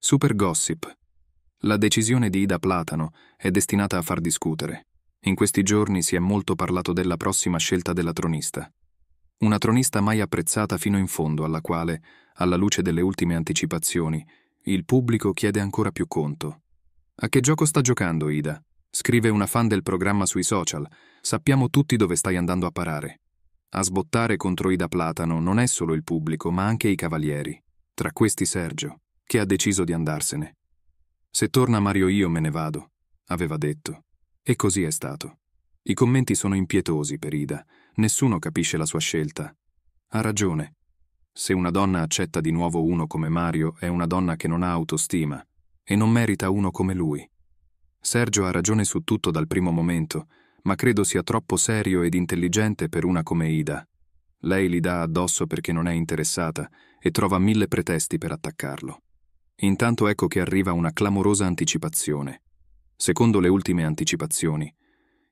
Super gossip. La decisione di Ida Platano è destinata a far discutere. In questi giorni si è molto parlato della prossima scelta della tronista. Una tronista mai apprezzata fino in fondo, alla quale, alla luce delle ultime anticipazioni, il pubblico chiede ancora più conto. A che gioco sta giocando Ida? Scrive una fan del programma sui social. Sappiamo tutti dove stai andando a parare. A sbottare contro Ida Platano non è solo il pubblico, ma anche i cavalieri. Tra questi Sergio che ha deciso di andarsene. Se torna Mario io me ne vado, aveva detto. E così è stato. I commenti sono impietosi per Ida, nessuno capisce la sua scelta. Ha ragione. Se una donna accetta di nuovo uno come Mario è una donna che non ha autostima e non merita uno come lui. Sergio ha ragione su tutto dal primo momento, ma credo sia troppo serio ed intelligente per una come Ida. Lei li dà addosso perché non è interessata e trova mille pretesti per attaccarlo. Intanto ecco che arriva una clamorosa anticipazione. Secondo le ultime anticipazioni,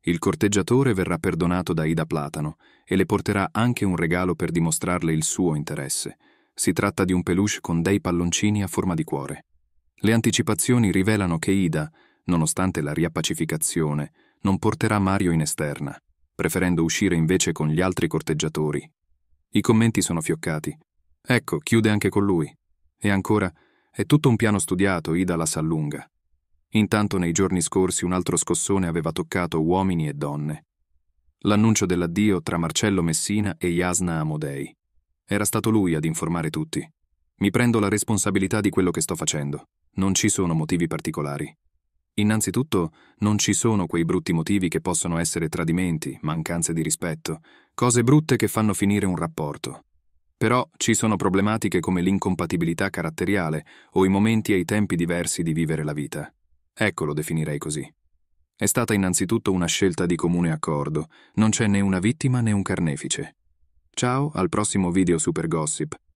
il corteggiatore verrà perdonato da Ida Platano e le porterà anche un regalo per dimostrarle il suo interesse. Si tratta di un peluche con dei palloncini a forma di cuore. Le anticipazioni rivelano che Ida, nonostante la riappacificazione, non porterà Mario in esterna, preferendo uscire invece con gli altri corteggiatori. I commenti sono fioccati. Ecco, chiude anche con lui. E ancora, è tutto un piano studiato, Ida la s'allunga. Intanto nei giorni scorsi un altro scossone aveva toccato uomini e donne. L'annuncio dell'addio tra Marcello Messina e Yasna Amodei. Era stato lui ad informare tutti. Mi prendo la responsabilità di quello che sto facendo. Non ci sono motivi particolari. Innanzitutto, non ci sono quei brutti motivi che possono essere tradimenti, mancanze di rispetto, cose brutte che fanno finire un rapporto. Però ci sono problematiche come l'incompatibilità caratteriale o i momenti e i tempi diversi di vivere la vita. Ecco lo definirei così. È stata innanzitutto una scelta di comune accordo, non c'è né una vittima né un carnefice. Ciao al prossimo video Super Gossip,